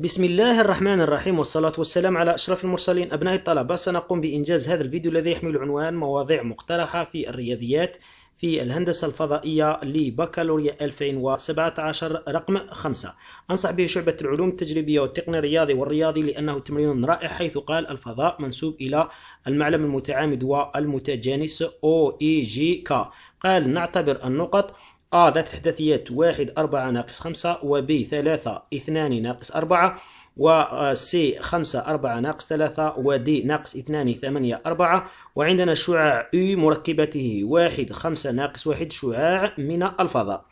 بسم الله الرحمن الرحيم والصلاة والسلام على أشرف المرسلين أبناء الطلبة سنقوم بإنجاز هذا الفيديو الذي يحمل عنوان مواضيع مقترحة في الرياضيات في الهندسة الفضائية لبكالوريا 2017 رقم 5 أنصح به شعبة العلوم التجريبية والتقني الرياضي والرياضي لأنه تمرين رائع حيث قال الفضاء منسوب إلى المعلم المتعامد والمتجانس OEGK قال نعتبر النقط أ ذات إحداثيات واحد أربعة ناقص خمسة و ب ثلاثة اثنان ناقص أربعة و س خمسة أربعة ناقص ثلاثة و د ناقص اثنان ثمانية أربعة وعندنا شعاع أي مركبته واحد خمسة ناقص واحد شعاع من الفضاء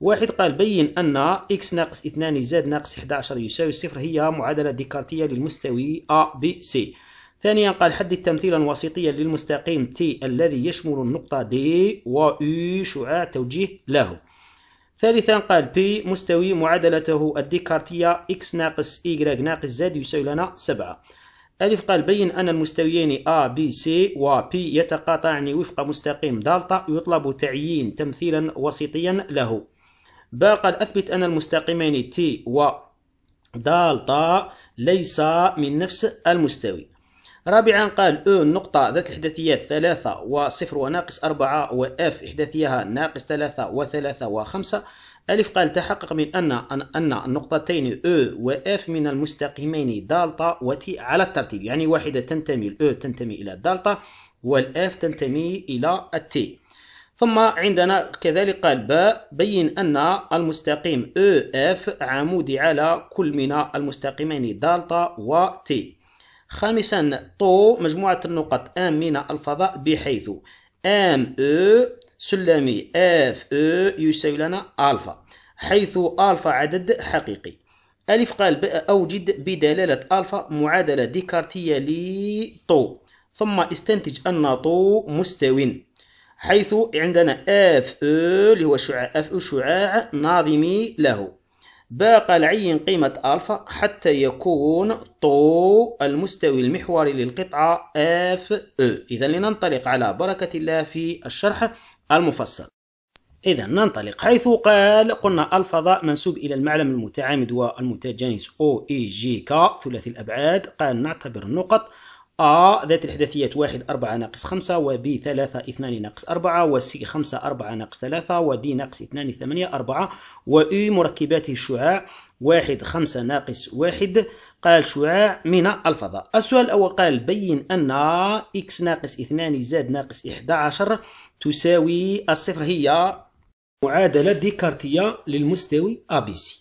واحد قال بين أن إكس ناقص اثنان زائد ناقص 11 يساوي صفر هي معادلة ديكارتية للمستوي أ ب سي ثانيا قال حدد تمثيلا وسيطيا للمستقيم تي الذي يشمل النقطة دي و U شعاع توجيه له ثالثا قال بي مستوي معادلته الديكارتية إكس ناقص Y ناقص Z يساوي لنا سبعة ألف قال بين أن المستويين A B C و P يتقاطعان وفق مستقيم دالتا يطلب تعيين تمثيلا وسيطيا له ب قال أثبت أن المستقيمين تي و دالتا ليسا من نفس المستوي رابعا قال او النقطة ذات الإحداثيات ثلاثة وصفر وناقص أربعة وإف إحداثيها ناقص ثلاثة وثلاثة وخمسة ألف قال تحقق من أن أن النقطتين أو وإف من المستقيمين دالتا وتي على الترتيب يعني واحدة تنتمي الأو تنتمي إلى الدالتا والإف تنتمي إلى التي ثم عندنا كذلك قال ب بين أن المستقيم أو إف عمودي على كل من المستقيمين دالتا وتي خامسا طو مجموعة النقط آم من الفضاء بحيث آم أو سلمي اف او يساوي لنا الفا حيث الفا عدد حقيقي الف قال اوجد بدلاله الفا معادله ديكارتيه لطو ثم استنتج ان طو مستو حيث عندنا اف او اللي هو شعاع اف او شعاع ناظمي له باقى العين قيمة ألفا حتى يكون طو المستوي المحوري للقطعة اف او e. إذا لننطلق على بركة الله في الشرح المفصل إذا ننطلق حيث قال قلنا الفضاء منسوب إلى المعلم المتعامد والمتجانس أو إي جي كا ثلاثي الأبعاد قال نعتبر النقط A ذات الحداثيات 1 4 ناقص 5 و B 3 2 ناقص 4 و C 5 4 ناقص 3 و D ناقص 2 8 4 و U مركباته الشعاع 1 5 ناقص 1 قال شعاع من الفضاء السؤال الأول قال بين أن x ناقص 2 زاد ناقص 11 تساوي الصفر هي معادلة ديكارتية للمستوي ABC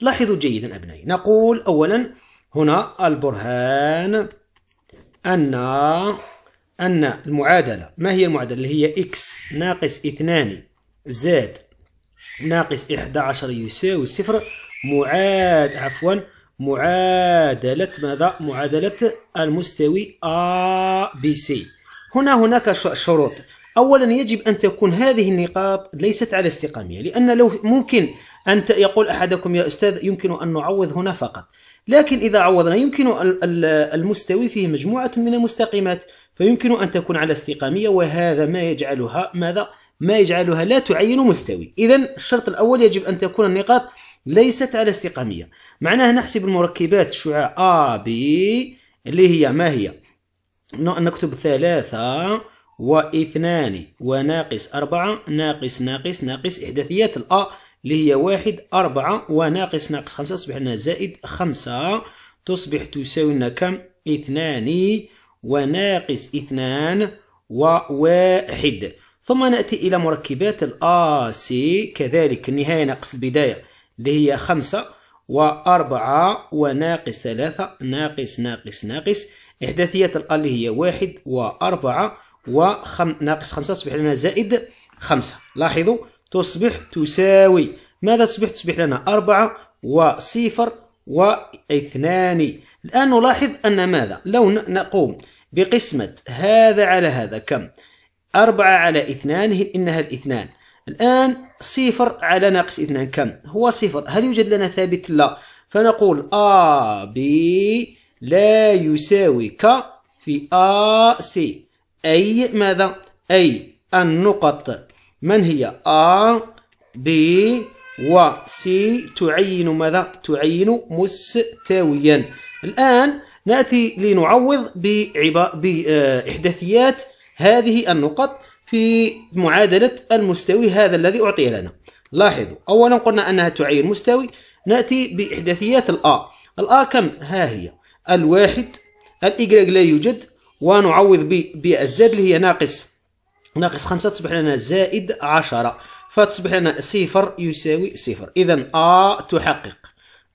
لاحظوا جيدا أبنائي نقول أولا هنا البرهان أن أن المعادلة ما هي المعادلة اللي هي إكس ناقص اثنان زائد ناقص إحدى عشر يساوي صفر معاد عفوا معادلة ماذا؟ معادلة المستوي A B C هنا هناك شروط أولا يجب أن تكون هذه النقاط ليست على استقامية لأن لو ممكن أن يقول أحدكم يا أستاذ يمكن أن نعوض هنا فقط لكن إذا عوضنا يمكن المستوي فيه مجموعة من المستقيمات فيمكن أن تكون على استقامية وهذا ما يجعلها ماذا؟ ما يجعلها لا تعين مستوي إذا الشرط الأول يجب أن تكون النقاط ليست على استقامية معناه نحسب المركبات الشعاع A B اللي هي ما هي نكتب ثلاثة واثنان وناقص أربعة ناقص ناقص ناقص إحداثيات الأ اللي هي واحد أربعة وناقص ناقص خمسة تصبح لنا زائد خمسة تصبح تساوي لنا كم اثنان وناقص اثنان وواحد ثم نأتي إلى مركبات الآ سي كذلك النهاية ناقص البداية اللي هي خمسة وأربعة وناقص ثلاثة ناقص ناقص ناقص إحداثيات الآ اللي هي واحد وأربعة وخم ناقص خمسة تصبح لنا زائد خمسة لاحظوا تصبح تساوي ماذا تصبح؟ تصبح لنا أربعة وصفر واثنان الآن نلاحظ أن ماذا؟ لو نقوم بقسمة هذا على هذا كم؟ أربعة على اثنان إنها الاثنان الآن صفر على ناقص اثنان كم؟ هو صفر هل يوجد لنا ثابت؟ لا فنقول آ ب لا يساوي ك في آ سي أي ماذا؟ أي النقط من هي A B و C تعين ماذا تعين مستويا الآن نأتي لنعوض بإحداثيات هذه النقط في معادلة المستوي هذا الذي أعطي لنا لاحظوا أولا قلنا أنها تعين مستوي نأتي بإحداثيات الآ الآ كم ها هي الواحد الإجراج لا يوجد ونعوض بالزد اللي هي ناقص ناقص خمسة تصبح لنا زائد عشرة فتصبح لنا صفر يساوي صفر إذا أ تحقق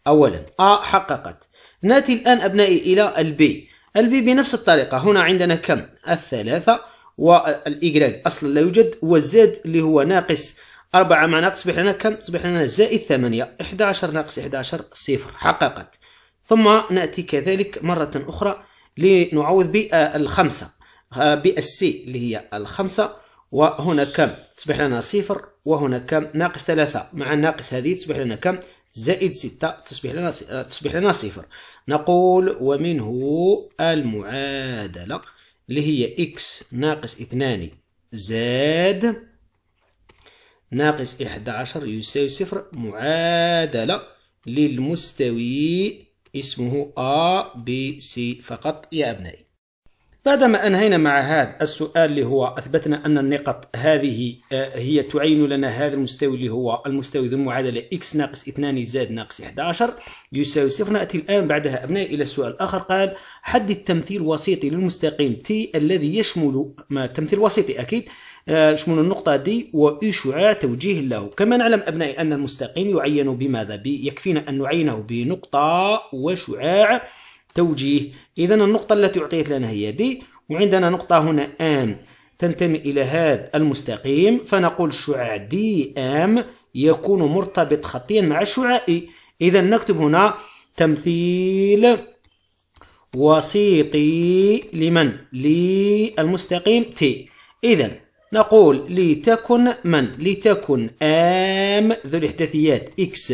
أولا أ حققت نأتي الآن أبنائي إلى البي البي بنفس الطريقة هنا عندنا كم الثلاثة والإيكراج أصلا لا يوجد والزاد اللي هو ناقص أربعة مع ناقص تصبح لنا كم تصبح لنا زائد ثمانية عشر ناقص عشر صفر حققت ثم نأتي كذلك مرة أخرى لنعوض بالخمسة بي اس سي اللي هي الخمسة وهنا كم تصبح لنا صفر وهنا كم ناقص ثلاثة مع الناقص هذه تصبح لنا كم زائد ستة تصبح لنا تصبح لنا صفر نقول ومنه المعادلة اللي هي إكس ناقص اثنان زاد ناقص إحدى عشر يساوي صفر معادلة للمستوي اسمه أ ب سي فقط يا أبنائي بعدما أنهينا مع هذا السؤال اللي هو أثبتنا أن النقط هذه آه، هي تعين لنا هذا المستوي اللي هو المستوي ذو المعادلة x ناقص 2 زائد ناقص 11 يساوي صفر نأتي الآن بعدها أبنائي إلى السؤال الآخر قال حد التمثيل وسيطي للمستقيم t الذي يشمل ما تمثيل وسيطي أكيد آه، يشمل النقطة دي وإشعاع e توجيه له كما نعلم أبنائي أن المستقيم يعين بماذا؟ يكفينا أن نعينه بنقطة وشعاع توجيه إذا النقطة التي أعطيت لنا هي دي وعندنا نقطة هنا ان تنتمي إلى هذا المستقيم فنقول شعاع دي آم يكون مرتبط خطيا مع الشعاعي إذا نكتب هنا تمثيل وسيطي لمن للمستقيم تي إذا نقول لتكن من لتكن آم ذو الإحداثيات إكس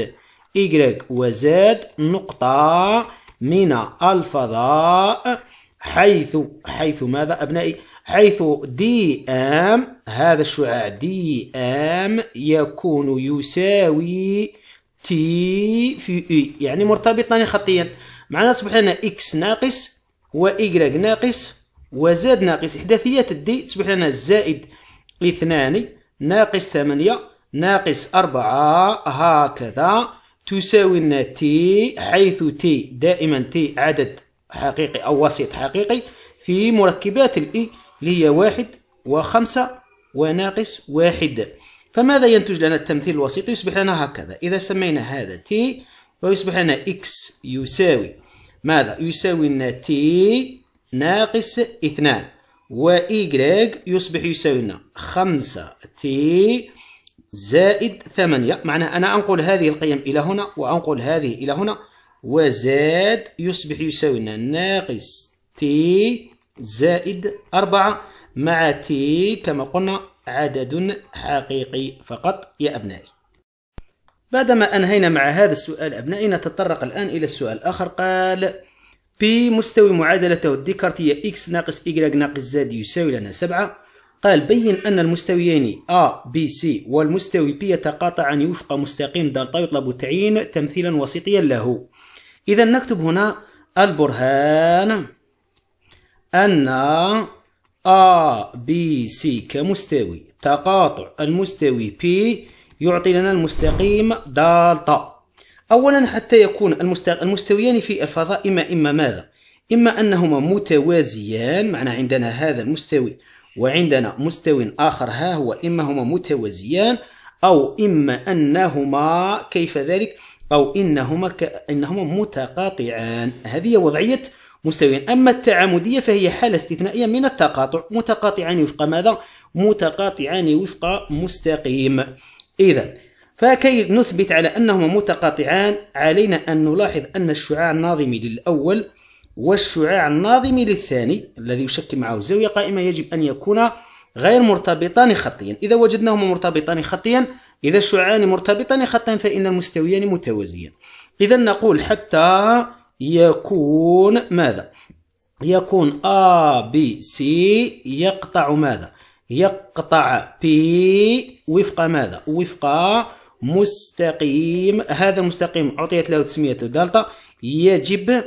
واي وزاد نقطة من الفضاء حيث حيث ماذا أبنائي حيث دي ام هذا الشعاع دي ام يكون يساوي تي في اي e، يعني مرتبطان خطيا معناها تصبح لنا اكس ناقص وايكراك ناقص وزاد ناقص احداثيات الدي تصبح لنا زائد اثنان ناقص ثمانية ناقص أربعة هكذا تساوي لنا تي حيث تي دائما تي عدد حقيقي أو وسيط حقيقي في مركبات الإي e اللي هي واحد وخمسة وناقص واحد فماذا ينتج لنا التمثيل الوسيط يصبح لنا هكذا إذا سمينا هذا تي فيصبح لنا إكس يساوي ماذا يساوي لنا تي ناقص اثنان واي يصبح يساوي لنا خمسة تي زائد ثمانية معناه أنا أنقل هذه القيم إلى هنا وأنقل هذه إلى هنا وزاد يصبح يساوي لنا ناقص تي زائد أربعة مع تي كما قلنا عدد حقيقي فقط يا أبنائي بعدما أنهينا مع هذا السؤال أبنائي نتطرق الآن إلى السؤال الآخر قال بي مستوي معادلته الديكارتية إكس ناقص y ناقص زاد يساوي لنا 7 قال بين أن المستويين A B C والمستوي P يتقاطعان وفق مستقيم دالتا يطلب تعيين تمثيلا وسيطيا له إذا نكتب هنا البرهان أن A B C كمستوي تقاطع المستوي P يعطي لنا المستقيم دالتا أولا حتى يكون المستويان في الفضاء إما إما ماذا؟ إما أنهما متوازيان معنى عندنا هذا المستوي وعندنا مستوى آخر ها هو إما هما متوازيان أو إما أنهما كيف ذلك أو إنهما إنهما متقاطعان هذه وضعية مستويين أما التعامدية فهي حالة استثنائية من التقاطع متقاطعان وفق ماذا؟ متقاطعان وفق مستقيم إذا فكي نثبت على أنهما متقاطعان علينا أن نلاحظ أن الشعاع الناظم للأول والشعاع الناظم للثاني الذي يشكل معه زاوية قائمة يجب أن يكون غير مرتبطان خطيا إذا وجدناهما مرتبطان خطيا إذا الشعاعان مرتبطان خطيا فإن المستويان متوازيان إذا نقول حتى يكون ماذا يكون A B C يقطع ماذا يقطع P وفق ماذا وفق مستقيم هذا المستقيم أعطيت له تسمية دلتا يجب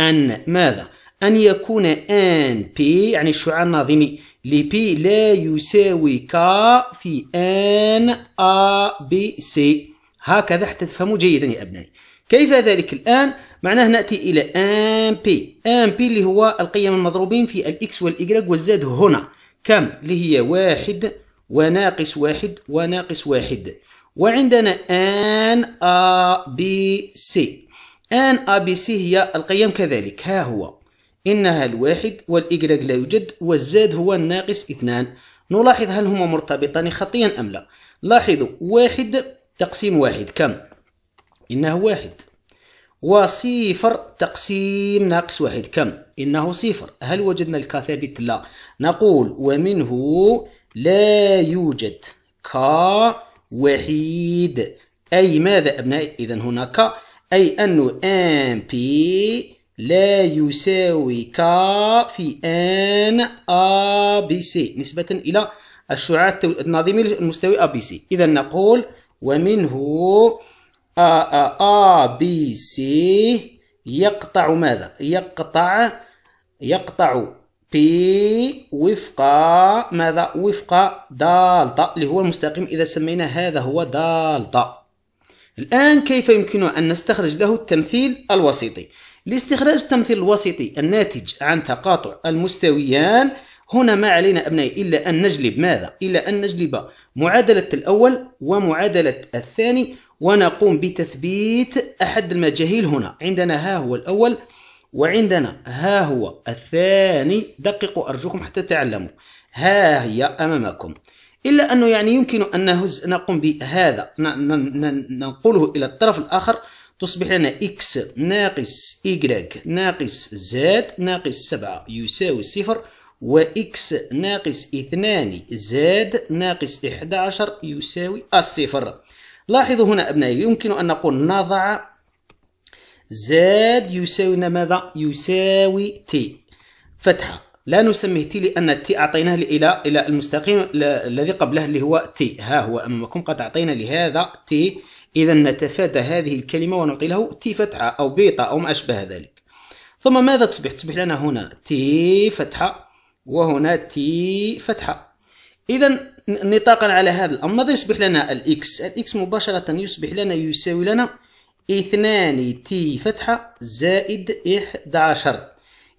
أن ماذا؟ أن يكون ان بي يعني الشعاع الناظمي لبي لا يساوي كا في ان ا بي سي هكذا حتى تفهموا جيدا يا أبنائي كيف ذلك الآن؟ معناه نأتي إلى ان بي ان بي اللي هو القيم المضروبين في الإكس والإيكغيك والزاد هنا كم؟ اللي هي واحد وناقص واحد وناقص واحد وعندنا ان ا بي سي ان ا بي سي هي القيم كذلك ها هو انها الواحد والاجراك لا يوجد والزاد هو الناقص اثنان نلاحظ هل هما مرتبطان خطيا ام لا لاحظوا واحد تقسيم واحد كم انه واحد وصفر تقسيم ناقص واحد كم انه صفر هل وجدنا الكا ثابت لا نقول ومنه لا يوجد كا وحيد اي ماذا ابنائي اذا هناك أي أن ان بي لا يساوي كا في ان ا بي سي نسبة إلى الشعاع الناظمي المستوي ا بي سي إذا نقول ومنه ا بي سي يقطع ماذا؟ يقطع يقطع بي وفق ماذا؟ وفق دالتا اللي هو المستقيم إذا سمينا هذا هو دالتا الآن كيف يمكن أن نستخرج له التمثيل الوسيطي لاستخراج التمثيل الوسيطي الناتج عن تقاطع المستويان هنا ما علينا أبنائي إلا أن نجلب ماذا؟ إلا أن نجلب معادلة الأول ومعادلة الثاني ونقوم بتثبيت أحد المجاهيل هنا عندنا ها هو الأول وعندنا ها هو الثاني دققوا أرجوكم حتى تعلموا ها هي أمامكم إلا أنه يعني يمكن أن نهز نقوم بهذا ننقله إلى الطرف الآخر تصبح لنا x ناقص y ناقص z ناقص 7 يساوي صفر و إكس ناقص اثنان زاد ناقص 11 يساوي الصفر لاحظوا هنا أبنائي يمكن أن نقول نضع زاد يساوي ماذا؟ يساوي تي فتحة لا نسميه تي لأن التي أعطيناه إلى إلى المستقيم الذي قبله اللي هو تي ها هو أمامكم قد أعطينا لهذا تي إذا نتفادى هذه الكلمة ونعطي له تي فتحة أو بيطة أو ما أشبه ذلك ثم ماذا تصبح؟ تصبح لنا هنا تي فتحة وهنا تي فتحة إذا نطاقا على هذا الأمر ماذا يصبح لنا الإكس؟ الإكس مباشرة يصبح لنا يساوي لنا اثنان تي فتحة زائد 11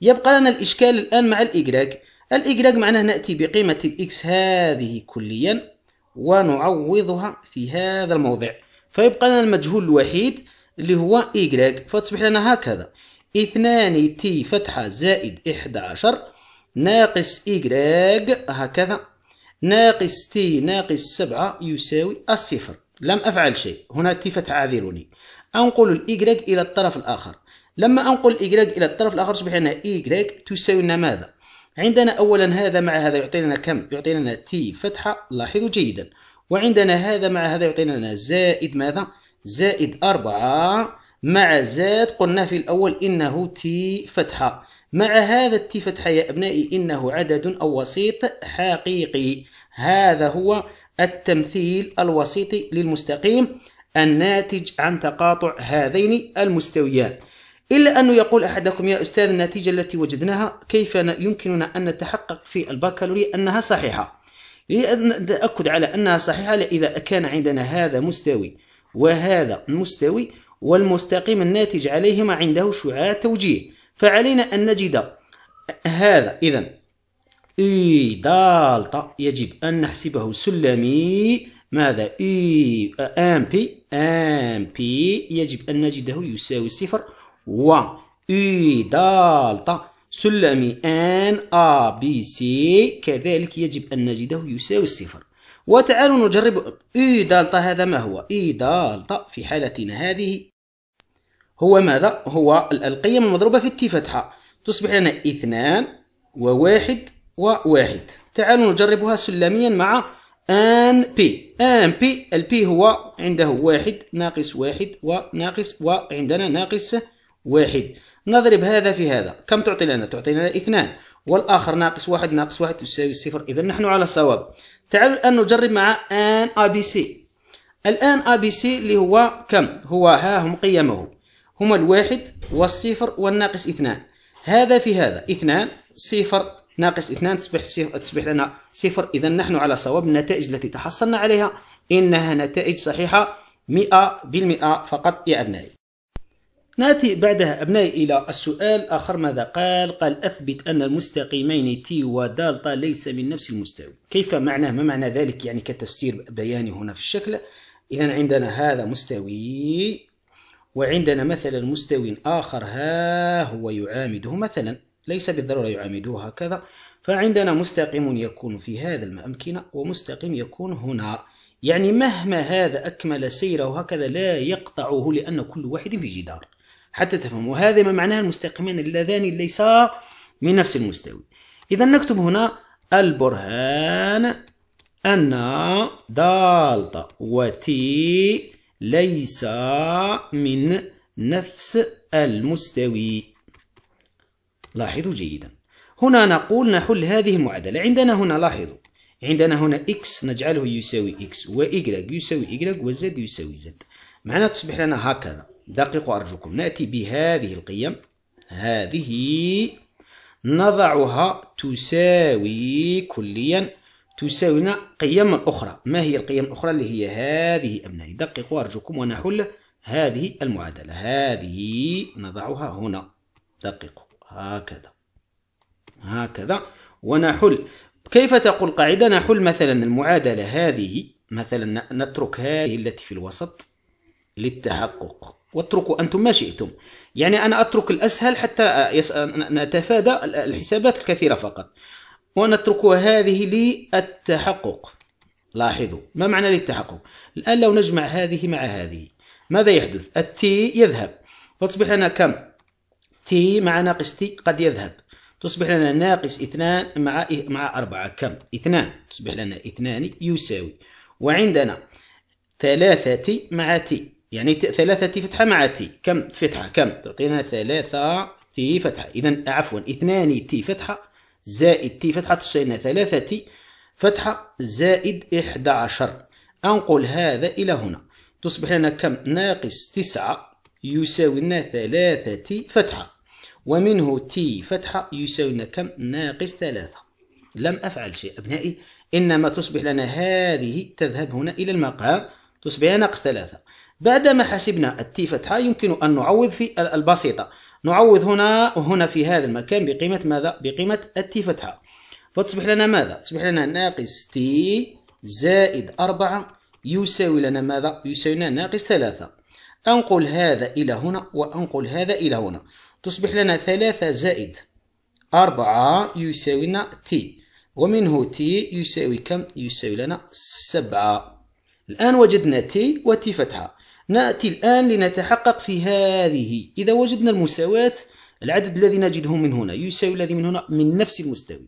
يبقى لنا الإشكال الآن مع الإجراج الإجراج معناه نأتي بقيمة الإكس هذه كليا ونعوضها في هذا الموضع فيبقى لنا المجهول الوحيد اللي هو إجراج فتصبح لنا هكذا اثنان تي فتحة زائد إحدى عشر ناقص إجراج هكذا ناقص تي ناقص سبعة يساوي الصفر لم أفعل شيء هنا تي فتحة عذروني أنقل الإجراج إلى الطرف الآخر لما أنقل إيكغيك إلى الطرف الآخر تصبح لنا إيكغيك تساوي لنا ماذا؟ عندنا أولا هذا مع هذا يعطينا كم؟ يعطينا تي فتحة لاحظوا جيدا وعندنا هذا مع هذا يعطينا زائد ماذا؟ زائد أربعة مع زاد قلنا في الأول إنه تي فتحة مع هذا التي فتحة يا أبنائي إنه عدد أو وسيط حقيقي هذا هو التمثيل الوسيطي للمستقيم الناتج عن تقاطع هذين المستويان إلا أنه يقول أحدكم يا أستاذ النتيجة التي وجدناها كيف يمكننا أن نتحقق في البكالوريا أنها صحيحة لأتأكد على أنها صحيحة إذا كان عندنا هذا مستوي وهذا مستوي والمستقيم الناتج عليهما عنده شعاع توجيه فعلينا أن نجد هذا إذا إي دالتا يجب أن نحسبه سلمي ماذا إي أم بي أم بي يجب أن نجده يساوي صفر و U دالتا سلمي N A B C كذلك يجب أن نجده يساوي الصفر وتعالوا نجرب إي دالتا هذا ما هو إي دالتا في حالتنا هذه هو ماذا هو القيم المضروبة في التي فتحة تصبح لنا اثنان وواحد وواحد تعالوا نجربها سلميا مع ان بي ان بي البي هو عنده واحد ناقص واحد وناقص وعندنا ناقص واحد نضرب هذا في هذا كم تعطي لنا؟ تعطي لنا اثنان والآخر ناقص واحد ناقص واحد تساوي صفر إذا نحن على صواب تعالوا الآن نجرب مع آن أ بي سي الآن أ بي سي اللي هو كم؟ هو ها هم قيمه هما الواحد والصفر والناقص اثنان هذا في هذا اثنان صفر ناقص اثنان تصبح صفر تصبح لنا صفر إذا نحن على صواب النتائج التي تحصلنا عليها إنها نتائج صحيحة 100% فقط يا أبنائي نأتي بعدها أبنائي إلى السؤال آخر ماذا قال؟ قال أثبت أن المستقيمين تي ودالتا ليس من نفس المستوي كيف معناه؟ ما معنى ذلك يعني كتفسير بياني هنا في الشكل إذا عندنا هذا مستوي وعندنا مثلا مستوي آخر ها هو يعامده مثلا ليس بالضرورة يعامده هكذا فعندنا مستقيم يكون في هذا الأمكنة ومستقيم يكون هنا يعني مهما هذا أكمل سيره هكذا لا يقطعه لأن كل واحد في جدار حتى تفهم وهذا ما معناه المستقيمان اللذان ليسا من نفس المستوي إذا نكتب هنا البرهان أن دالتا وتي ليس من نفس المستوي لاحظوا جيدا هنا نقول نحل هذه المعادلة عندنا هنا لاحظوا عندنا هنا x نجعله يساوي x و y يساوي y و z يساوي z معناها تصبح لنا هكذا دققوا أرجوكم نأتي بهذه القيم هذه نضعها تساوي كليا تساوينا قيم أخرى ما هي القيم الأخرى اللي هي هذه أبنائي دققوا أرجوكم ونحل هذه المعادلة هذه نضعها هنا دققوا هكذا هكذا ونحل كيف تقول قاعدة نحل مثلا المعادلة هذه مثلا نترك هذه التي في الوسط للتحقق واتركوا أنتم ما شئتم يعني أنا أترك الأسهل حتى نتفادى الحسابات الكثيرة فقط ونترك هذه للتحقق لاحظوا ما معنى للتحقق الآن لو نجمع هذه مع هذه ماذا يحدث التي يذهب فتصبح لنا كم تي مع ناقص تي قد يذهب تصبح لنا ناقص اثنان مع مع أربعة كم اثنان تصبح لنا اثنان يساوي وعندنا ثلاثة مع تي يعني ثلاثة تي فتحة مع تي كم فتحة كم تعطينا ثلاثة تي فتحة إذا عفوا اثنان تي فتحة زائد تي فتحة تساوي ثلاثة تي فتحة زائد إحدى عشر أنقل هذا إلى هنا تصبح لنا كم ناقص تسعة يساوي لنا ثلاثة تي فتحة ومنه تي فتحة يساوي لنا كم ناقص ثلاثة لم أفعل شيء أبنائي إنما تصبح لنا هذه تذهب هنا إلى المقام تصبح ناقص ثلاثة بعد ما حسبنا التي فتحة يمكن أن نعوض في البسيطة نعوض هنا وهنا في هذا المكان بقيمة ماذا؟ بقيمة التي فتحة فتصبح لنا ماذا؟ تصبح لنا ناقص تي زائد أربعة يساوي لنا ماذا؟ يساوي لنا ناقص ثلاثة أنقل هذا إلى هنا وأنقل هذا إلى هنا تصبح لنا ثلاثة زائد أربعة يساوي لنا تي ومنه تي يساوي كم؟ يساوي لنا سبعة الآن وجدنا تي وتي فتحة نأتي الآن لنتحقق في هذه إذا وجدنا المساواة العدد الذي نجده من هنا يساوي الذي من هنا من نفس المستوي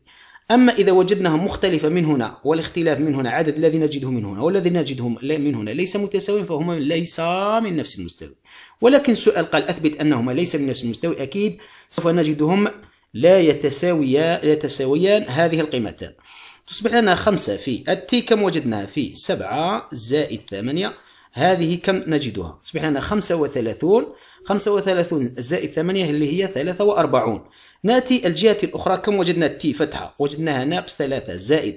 أما إذا وجدناها مختلفة من هنا والاختلاف من هنا عدد الذي نجده من هنا والذي نجده من هنا ليس متساويا فهما ليس من نفس المستوى ولكن سؤال قال أثبت أنهما ليس من نفس المستوى أكيد سوف نجدهم لا يتساويا يتساويان هذه القيمتان تصبح لنا خمسة في التي كم وجدناها في سبعة زائد ثمانية هذه كم نجدها تصبح لنا 35 35 زائد 8 اللي هي 43 نأتي الجهة الأخرى كم وجدنا تي فتحة وجدناها ناقص 3 زائد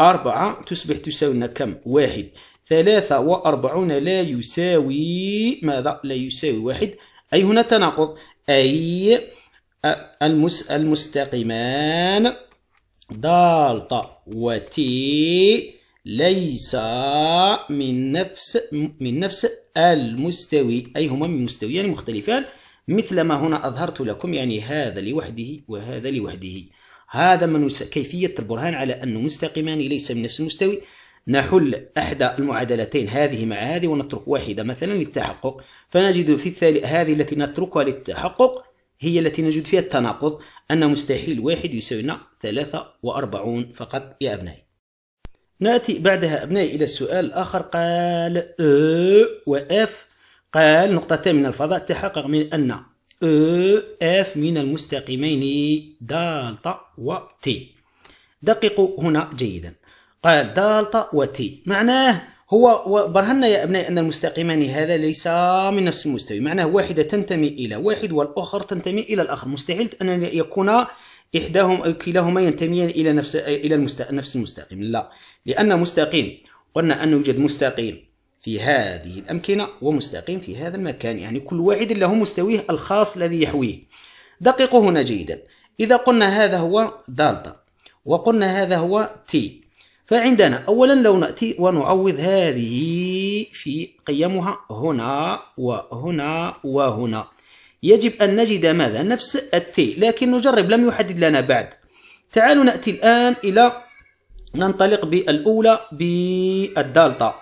4 تصبح تساوي لنا كم 1 43 لا يساوي ماذا لا يساوي واحد أي هنا تناقض أي المس المستقيمان دالتا وتي ليس من نفس من نفس المستوي أي هما من مستويان يعني مختلفان مثل ما هنا أظهرت لكم يعني هذا لوحده وهذا لوحده هذا من كيفية البرهان على أنه مستقيمان ليس من نفس المستوي نحل أحدى المعادلتين هذه مع هذه ونترك واحدة مثلا للتحقق فنجد في الثالث هذه التي نتركها للتحقق هي التي نجد فيها التناقض أن مستحيل واحد يساوينا 43 فقط يا أبنائي نأتي بعدها أبنائي إلى السؤال الآخر قال أ وإف قال نقطتان من الفضاء تحقق من أن أ إف من المستقيمين دالتا تي دققوا هنا جيدا قال دالتا تي معناه هو برهنا يا أبنائي أن المستقيمان هذا ليس من نفس المستوي معناه واحدة تنتمي إلى واحد والأخر تنتمي إلى الآخر مستحيل أن يكون إحداهما أو كلاهما ينتميان إلى نفس إلى نفس المستقيم لا لأن مستقيم قلنا أن يوجد مستقيم في هذه الأمكنة ومستقيم في هذا المكان يعني كل واحد له مستويه الخاص الذي يحويه دققوا هنا جيدا إذا قلنا هذا هو دالتا وقلنا هذا هو تي فعندنا أولا لو نأتي ونعوض هذه في قيمها هنا وهنا وهنا يجب أن نجد ماذا؟ نفس التي لكن نجرب لم يحدد لنا بعد تعالوا نأتي الآن إلى ننطلق بالأولى بالدالتا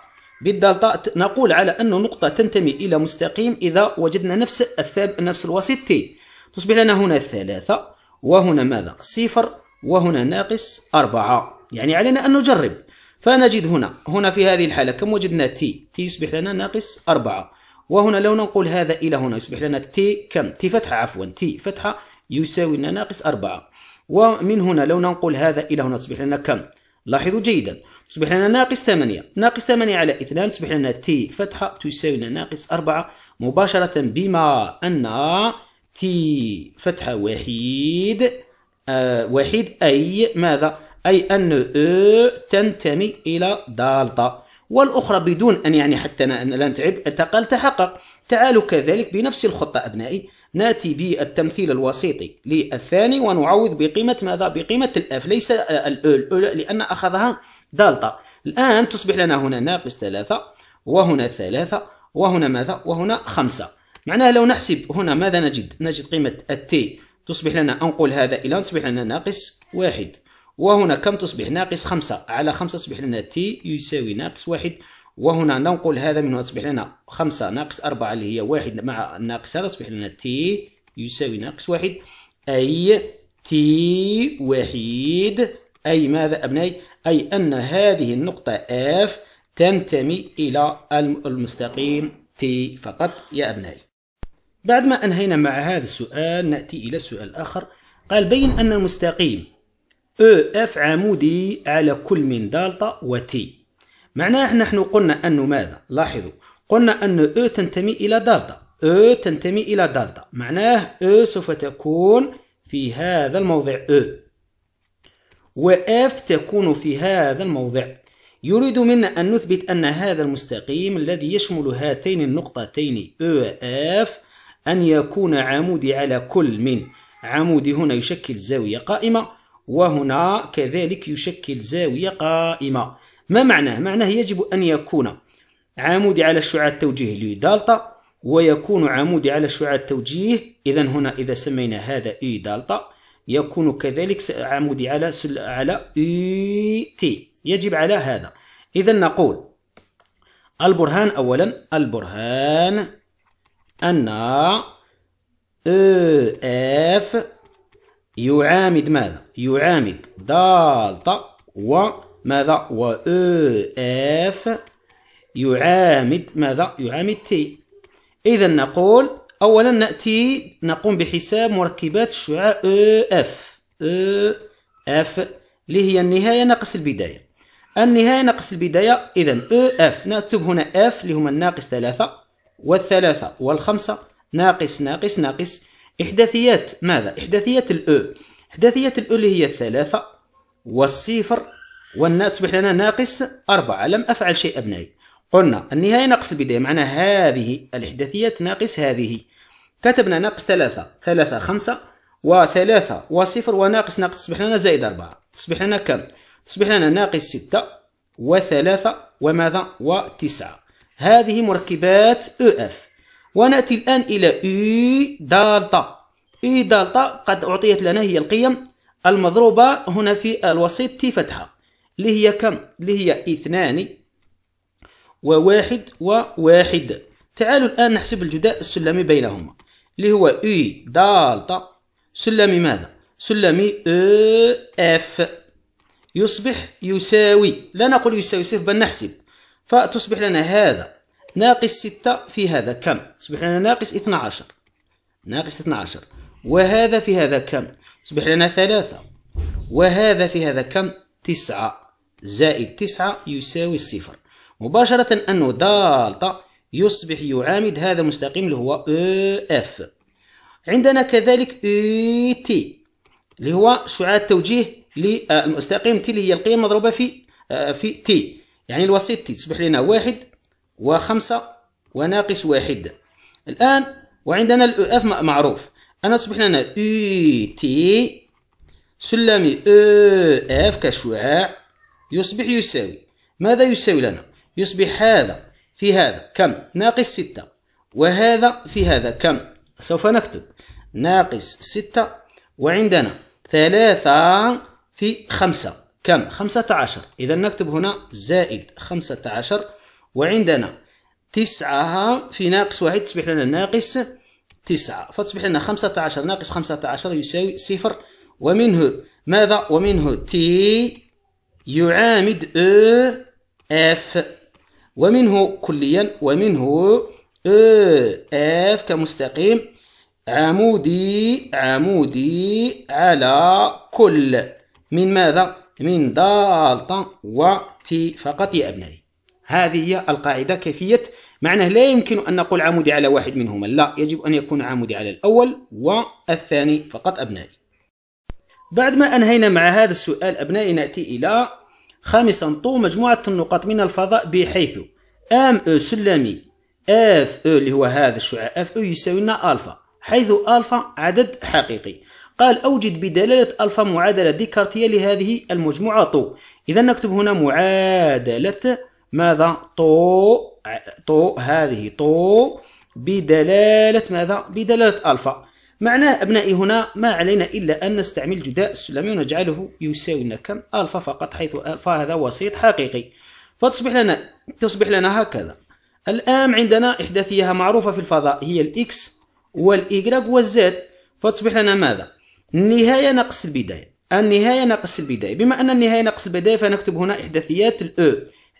بالدالتا نقول على أن نقطة تنتمي إلى مستقيم إذا وجدنا نفس الثاب نفس الوسيط تي تصبح لنا هنا ثلاثة وهنا ماذا؟ صفر وهنا ناقص أربعة يعني علينا أن نجرب فنجد هنا هنا في هذه الحالة كم وجدنا تي؟ تي يصبح لنا ناقص أربعة وهنا لو ننقل هذا إلى هنا يصبح لنا تي كم تي فتحة عفوا تي فتحة يساوي لنا ناقص أربعة ومن هنا لو ننقل هذا إلى هنا تصبح لنا كم لاحظوا جيدا تصبح لنا ناقص 8 ناقص 8 على 2 تصبح لنا تي فتحة تساوي لنا ناقص 4 مباشرة بما أن تي فتحة وحيد آه وحيد أي ماذا؟ أي أن أو تنتمي إلى دالتا والأخرى بدون أن يعني حتى لا نتعب تقل تحقق تعالوا كذلك بنفس الخطة أبنائي ناتي بالتمثيل الوسيطي للثاني ونعوض بقيمة ماذا؟ بقيمة الأف ليس آه، الأول لأن أخذها دالتا الآن تصبح لنا هنا ناقص ثلاثة وهنا ثلاثة وهنا ماذا؟ وهنا خمسة معناها لو نحسب هنا ماذا نجد؟ نجد قيمة التي تصبح لنا أنقل هذا إلى تصبح لنا ناقص واحد وهنا كم تصبح ناقص خمسة على خمسة تصبح لنا تي يساوي ناقص واحد وهنا ننقل هذا من هنا تصبح لنا خمسة ناقص أربعة اللي هي واحد مع ناقص هذا تصبح لنا تي يساوي ناقص واحد أي تي واحد أي ماذا أبنائي أي أن هذه النقطة اف تنتمي إلى المستقيم تي فقط يا أبنائي بعد ما أنهينا مع هذا السؤال نأتي إلى السؤال الآخر قال بين أن المستقيم او اف عمودي على كل من دالتا و تي معناه احنا نحن قلنا انه ماذا لاحظوا قلنا ان او تنتمي الى دالتا او تنتمي الى دالتا معناه او سوف تكون في هذا الموضع او واف تكون في هذا الموضع يريد منا أن نثبت أن هذا المستقيم الذي يشمل هاتين النقطتين E F أن يكون عمودي على كل من عمودي هنا يشكل زاوية قائمة وهنا كذلك يشكل زاوية قائمة ما معناه؟ معناه يجب أن يكون عمودي على الشعاع التوجيه لي دالتا ويكون عمودي على الشعاع التوجيه إذا هنا إذا سمينا هذا إي e دالتا يكون كذلك عمودي على سل على إي e تي يجب على هذا إذا نقول البرهان أولا البرهان أن اف e يعامد ماذا يعامد دالتا وماذا و اف يعامد ماذا يعامد تي اذا نقول اولا ناتي نقوم بحساب مركبات الشعاع اف اف اللي هي النهايه ناقص البدايه النهاية ناقص البداية إذا اف نكتب هنا اف اللي هما الناقص ثلاثة والثلاثة والخمسة ناقص ناقص ناقص إحداثيات ماذا؟ إحداثيات الأو إحداثيات الأو اللي هي الثلاثة والصفر والنا تصبح لنا ناقص أربعة لم أفعل شيء أبنائي قلنا النهاية ناقص البداية معناها هذه الإحداثيات ناقص هذه كتبنا ناقص ثلاثة ثلاثة خمسة وثلاثة وصفر وناقص ناقص تصبح لنا زائد أربعة تصبح لنا كم؟ تصبح لنا ناقص ستة وثلاثة وماذا؟ وتسعة هذه مركبات أو أف ونأتي الآن إلى اي دالتا اي دالتا قد أعطيت لنا هي القيم المضروبة هنا في الوسيط تي فتحة اللي هي كم؟ اللي هي اثنان وواحد وواحد تعالوا الآن نحسب الجداء السلمي بينهما اللي هو اي دالتا سلمي ماذا؟ سلمي اف يصبح يساوي لا نقول يساوي صفر بل نحسب فتصبح لنا هذا ناقص 6 في هذا كم يصبح لنا ناقص 12 ناقص 12 وهذا في هذا كم يصبح لنا ثلاثة وهذا في هذا كم تسعة زائد تسعة يساوي الصفر مباشرة أنه دالتا يصبح يعامد هذا المستقيم اللي هو اف عندنا كذلك أو تي اللي هو شعاع التوجيه للمستقيم تي اللي هي القيم مضروبة في آه، في تي يعني الوسيط تي تصبح لنا واحد وخمسة وناقص واحد الآن وعندنا الأو اف معروف أنا تصبح لنا أو تي سلمي أو اف كشعاع يصبح يساوي ماذا يساوي لنا؟ يصبح هذا في هذا كم؟ ناقص ستة وهذا في هذا كم؟ سوف نكتب ناقص ستة وعندنا ثلاثة في خمسة كم؟ خمسة عشر إذا نكتب هنا زائد خمسة عشر وعندنا تسعة في ناقص واحد تصبح لنا ناقص تسعة فتصبح لنا خمسة عشر ناقص خمسة عشر يساوي صفر ومنه ماذا ومنه تي يعامد او اف ومنه كليا ومنه او اف كمستقيم عمودي عمودي على كل من ماذا من دالتا و تي فقط يا أبنائي هذه هي القاعدة كيفية معناه لا يمكن أن نقول عمودي على واحد منهما لا يجب أن يكون عمودي على الأول والثاني فقط أبنائي بعد ما أنهينا مع هذا السؤال أبنائي نأتي إلى خامسا طو مجموعة النقاط من الفضاء بحيث أم أو سلمي اف او اللي هو هذا الشعاع اف او يساوي لنا الفا حيث الفا عدد حقيقي قال اوجد بدلاله الفا معادله ديكارتيه لهذه المجموعه طو اذا نكتب هنا معادله ماذا طو طو هذه طو بدلالة ماذا بدلالة ألفا معناه أبنائي هنا ما علينا إلا أن نستعمل جداء السلمي ونجعله يساوي كم ألفا فقط حيث ألفا هذا وسيط حقيقي فتصبح لنا تصبح لنا هكذا الآن عندنا إحداثيها معروفة في الفضاء هي الإكس والإيكراك والزد فتصبح لنا ماذا النهاية ناقص البداية النهاية ناقص البداية بما أن النهاية ناقص البداية فنكتب هنا إحداثيات الأو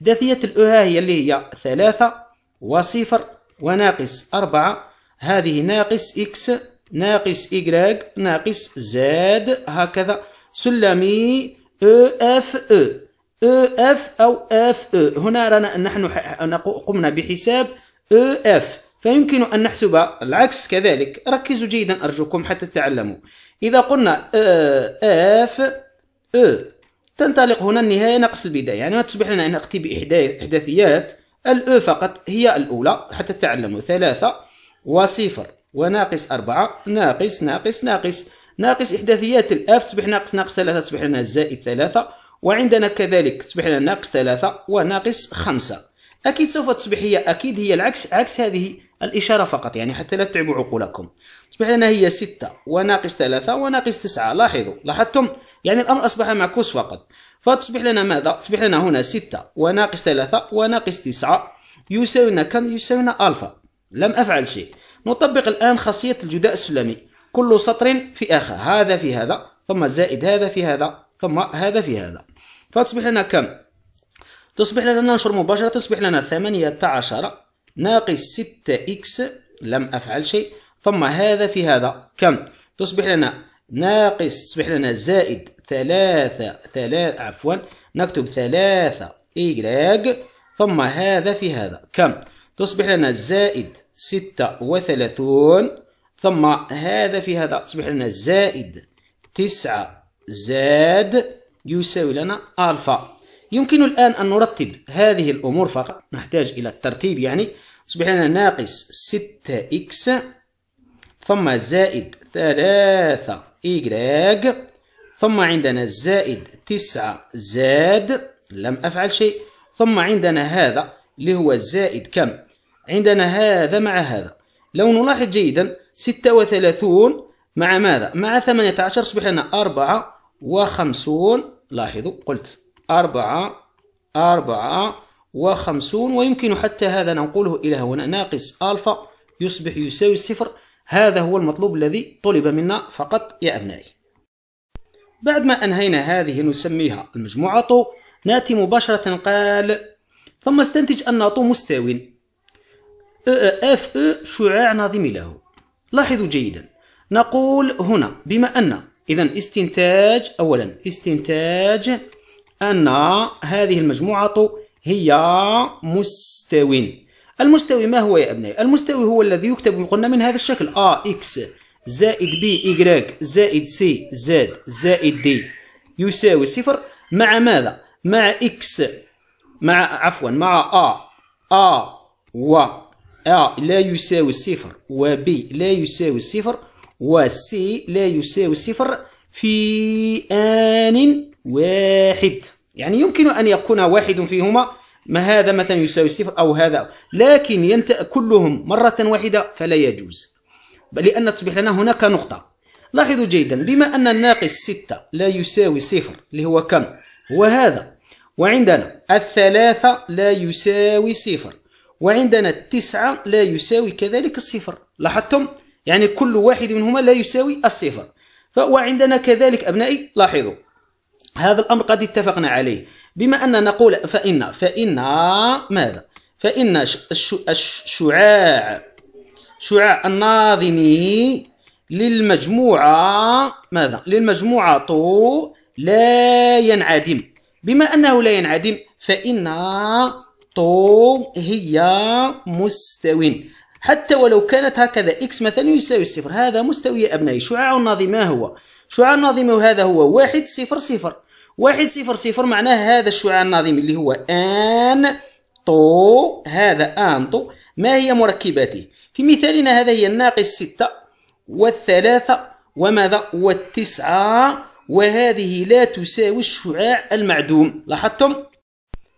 ذاتية الأها هي اللي هي ثلاثة وصفر وناقص أربعة هذه ناقص إكس ناقص إيكغ ناقص زاد هكذا سلمي أو أف أو أو أف أو أف أو هنا رانا نحن قمنا بحساب أو أف فيمكن أن نحسب العكس كذلك ركزوا جيدا أرجوكم حتى تتعلموا إذا قلنا أو أف أو تنطلق هنا النهاية ناقص البداية يعني ما تصبح لنا أن أقتي بإحداثيات الأو فقط هي الأولى حتى تعلم ثلاثة وصفر وناقص أربعة ناقص ناقص ناقص ناقص إحداثيات الأف تصبح ناقص ناقص ثلاثة تصبح لنا زائد ثلاثة وعندنا كذلك تصبح لنا ناقص ثلاثة وناقص خمسة أكيد سوف تصبح هي أكيد هي العكس عكس هذه الإشارة فقط يعني حتى لا تتعبوا عقولكم تصبح لنا هي 6 وناقص 3 وناقص 9 لاحظوا لاحظتم يعني الأمر أصبح معكوس فقط فتصبح لنا ماذا تصبح لنا هنا 6 وناقص 3 وناقص 9 يساوينا كم يساوينا ألفا لم أفعل شيء نطبق الآن خاصية الجداء السلمي كل سطر في آخر هذا في هذا ثم زائد هذا في هذا ثم هذا في هذا فتصبح لنا كم تصبح لنا ننشر مباشرة تصبح لنا 18 ناقص 6 إكس لم أفعل شيء ثم هذا في هذا كم تصبح لنا ناقص تصبح لنا زائد ثلاثة ثلاثة عفوا نكتب ثلاثة إيجراج ثم هذا في هذا كم تصبح لنا زائد ستة وثلاثون ثم هذا في هذا تصبح لنا زائد تسعة زاد يساوي لنا ألفا يمكن الآن أن نرتب هذه الأمور فقط نحتاج إلى الترتيب يعني تصبح لنا ناقص ستة إكس ثم زائد ثلاثة إيكراج ثم عندنا زائد تسعة زاد لم أفعل شيء ثم عندنا هذا اللي هو زائد كم عندنا هذا مع هذا لو نلاحظ جيدا ستة وثلاثون مع ماذا مع ثمانية عشر أصبح لنا أربعة وخمسون لاحظوا قلت أربعة أربعة وخمسون ويمكن حتى هذا ننقله إلى هنا ناقص ألفا يصبح يساوي صفر هذا هو المطلوب الذي طلب منا فقط يا أبنائي بعد ما أنهينا هذه نسميها المجموعة طو نأتي مباشرة قال ثم استنتج أن طو مستاو اف أ شعاع ناظم له لاحظوا جيدا نقول هنا بما أن إذا استنتاج أولا استنتاج أن هذه المجموعة هي مستوٍ المستوي ما هو يا أبنائي؟ المستوي هو الذي يكتب قلنا من هذا الشكل A X زائد B Y زائد C Z زائد D يساوي صفر مع ماذا؟ مع X مع عفوا مع A A و A لا يساوي صفر و B لا يساوي صفر و C لا يساوي صفر في آن واحد يعني يمكن أن يكون واحد فيهما ما هذا مثلا يساوي صفر أو هذا لكن ينت... كلهم مرة واحدة فلا يجوز لأن تصبح لنا هناك نقطة لاحظوا جيدا بما أن الناقص ستة لا يساوي صفر اللي هو كم هو هذا وعندنا الثلاثة لا يساوي صفر وعندنا التسعة لا يساوي كذلك الصفر لاحظتم يعني كل واحد منهما لا يساوي الصفر وعندنا كذلك أبنائي لاحظوا هذا الأمر قد اتفقنا عليه بما أننا نقول فإن فإن ماذا فإن الشعاع شعاع الناظمي للمجموعة ماذا للمجموعة طو لا ينعدم بما أنه لا ينعدم فإن طو هي مستوي حتى ولو كانت هكذا إكس مثلا يساوي الصفر هذا مستوي يا أبنائي شعاع الناظم ما هو شعاع الناظم هذا هو واحد صفر صفر واحد صفر صفر معناه هذا الشعاع الناظم اللي هو ان طو هذا ان طو ما هي مركباته في مثالنا هذا هي الناقص ستة والثلاثة وماذا والتسعة وهذه لا تساوي الشعاع المعدوم لاحظتم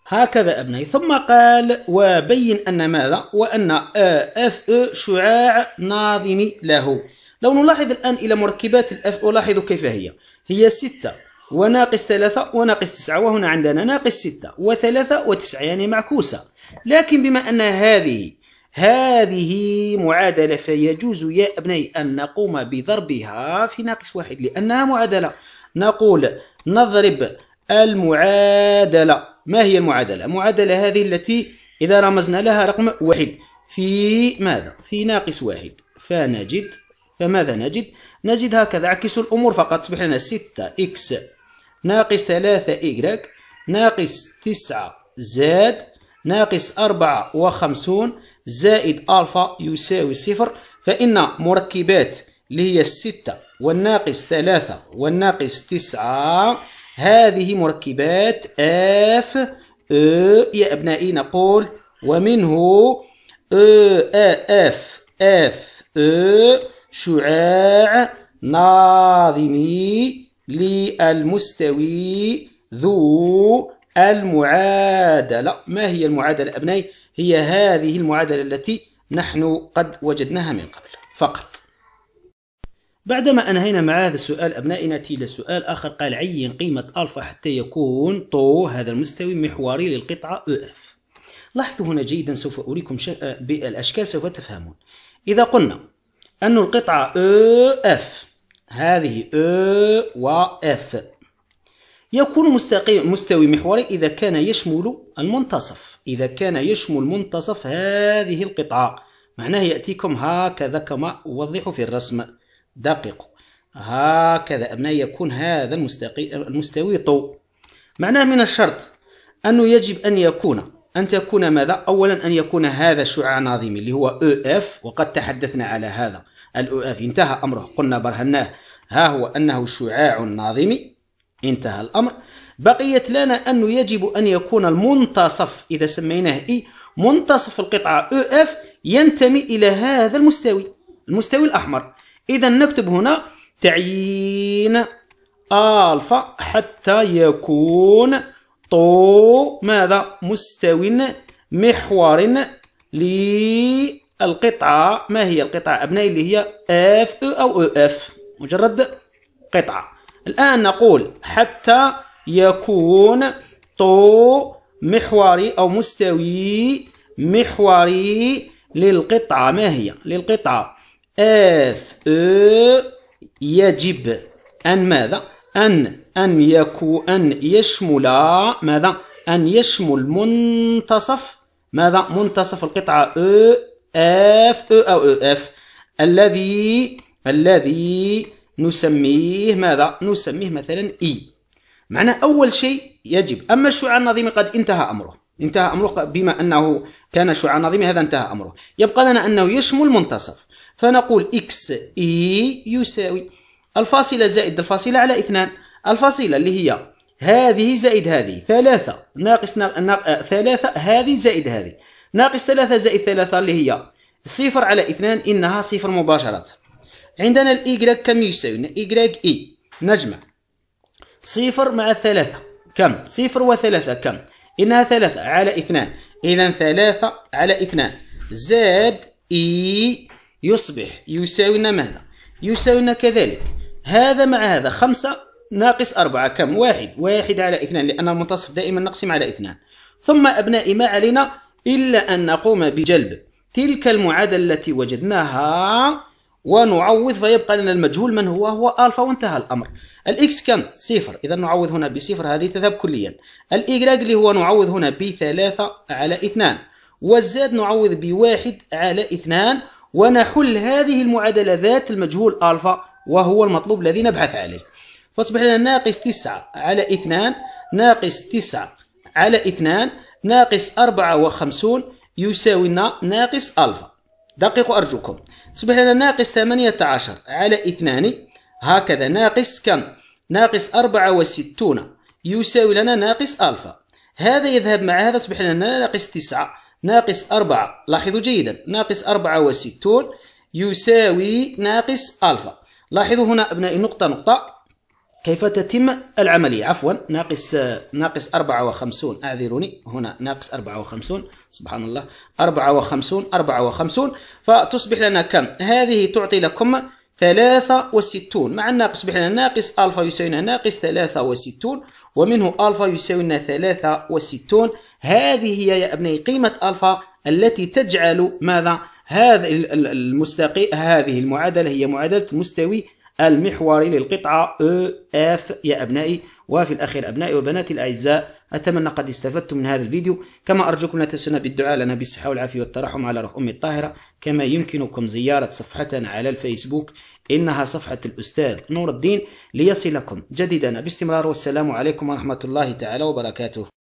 هكذا أبنائي ثم قال وبين أن ماذا وأن أف أ شعاع ناظم له لو نلاحظ الآن إلى مركبات الأف ألاحظ كيف هي هي ستة وناقص ثلاثة وناقص تسعة وهنا عندنا ناقص ستة وثلاثة وتسعة يعني معكوسة لكن بما أن هذه هذه معادلة فيجوز يا أبني أن نقوم بضربها في ناقص واحد لأنها معادلة نقول نضرب المعادلة ما هي المعادلة؟ المعادلة هذه التي إذا رمزنا لها رقم واحد في ماذا؟ في ناقص واحد فنجد فماذا نجد؟ نجد هكذا عكس الأمور فقط تصبح لنا 6 إكس ناقص ثلاثة إيكغيك ناقص تسعة زاد ناقص أربعة وخمسون زائد ألفا يساوي صفر فإن مركبات اللي هي الستة والناقص ثلاثة والناقص تسعة هذه مركبات اف يا أبنائي نقول ومنه اف اف شعاع ناظمي للمستوي ذو المعادلة ما هي المعادلة أبنائي؟ هي هذه المعادلة التي نحن قد وجدناها من قبل فقط بعدما أنهينا مع هذا السؤال أبنائي نأتي إلى سؤال آخر قال عين قيمة ألفا حتى يكون طو هذا المستوي محوري للقطعة أف لاحظوا هنا جيدا سوف أريكم شا... بالأشكال سوف تفهمون إذا قلنا أن القطعة أف هذه أ و إف يكون مستقيم مستوي محوري إذا كان يشمل المنتصف إذا كان يشمل منتصف هذه القطعة معناه يأتيكم هكذا كما أوضح في الرسم دقيق هكذا أبناء يكون هذا المستقيم المستوي طو معناه من الشرط أنه يجب أن يكون أن تكون ماذا؟ أولا أن يكون هذا شعاع ناظمي اللي هو إف وقد تحدثنا على هذا الأوافي انتهى أمره قلنا برهناه ها هو أنه شعاع ناظمي انتهى الأمر بقيت لنا أنه يجب أن يكون المنتصف إذا سميناه إي منتصف القطعة أو أف ينتمي إلى هذا المستوي المستوي الأحمر إذا نكتب هنا تعيين ألفا حتى يكون طو ماذا مستوي محور لي القطعة ما هي القطعة أبنائي اللي هي اف او أو اف مجرد قطعة الآن نقول حتى يكون طو محوري أو مستوي محوري للقطعة ما هي للقطعة اف او e يجب أن ماذا أن أن يكون أن يشمل ماذا أن يشمل منتصف ماذا منتصف القطعة او e اف او او اف الذي الذي نسميه ماذا نسميه مثلا اي e. معنى اول شيء يجب اما الشعاع النظيمي قد انتهى امره انتهى امره بما انه كان شعاع نظيمي هذا انتهى امره يبقى لنا انه يشمل منتصف فنقول اكس اي e يساوي الفاصله زائد الفاصله على اثنان الفاصله اللي هي هذه زائد هذه ثلاثه ناقص ناق... ناق... ثلاثه هذه زائد هذه ناقص ثلاثة زائد ثلاثة اللي هي صفر على اثنان إنها صفر مباشرة عندنا الإيكلاك كم يساوي إيكلاك إي e. نجمع صفر مع ثلاثة كم صفر وثلاثة كم إنها ثلاثة على اثنان إذا ثلاثة على اثنان زائد إي e يصبح يساوينا ماذا يساوينا كذلك هذا مع هذا خمسة ناقص أربعة كم واحد واحد على اثنان لأن المنتصف دائما نقسم على اثنان ثم أبنائي ما علينا إلا أن نقوم بجلب تلك المعادلة التي وجدناها ونعوض فيبقى لنا المجهول من هو هو الفا وانتهى الامر الاكس كم صفر اذا نعوض هنا بصفر هذه تذهب كليا الايجراج اللي هو نعوض هنا بثلاثة على اثنان والزاد نعوض بواحد على اثنان ونحل هذه المعادلة ذات المجهول الفا وهو المطلوب الذي نبحث عليه فاصبح لنا ناقص تسعة على اثنان ناقص تسعة على اثنان ناقص 54 يساوي لنا ناقص ألفا دققوا أرجوكم تصبح لنا ناقص 18 على 2 هكذا ناقص كم ناقص 64 يساوي لنا ناقص ألفا هذا يذهب مع هذا تصبح لنا ناقص 9 ناقص 4 لاحظوا جيدا ناقص 64 يساوي ناقص ألفا لاحظوا هنا أبنائي نقطة نقطة كيف تتم العملية عفوا ناقص ناقص 54 اعذروني هنا ناقص 54 سبحان الله 54 54 فتصبح لنا كم هذه تعطي لكم 63 مع الناقص يصبح لنا ناقص الفا يساوينا ناقص 63 ومنه الفا يساوينا 63 هذه هي يا ابني قيمة الفا التي تجعل ماذا هذا المستقي هذه المعادلة هي معادلة مستوي المحوري للقطعة أف e يا أبنائي وفي الأخير أبنائي وبناتي الأعزاء أتمنى قد استفدتم من هذا الفيديو كما أرجوكم لا تنسونا بالدعاء لنا بالصحة والعافية والترحم على روح أمي الطاهرة كما يمكنكم زيارة صفحتنا على الفيسبوك إنها صفحة الأستاذ نور الدين ليصلكم جديدنا باستمرار والسلام عليكم ورحمة الله تعالى وبركاته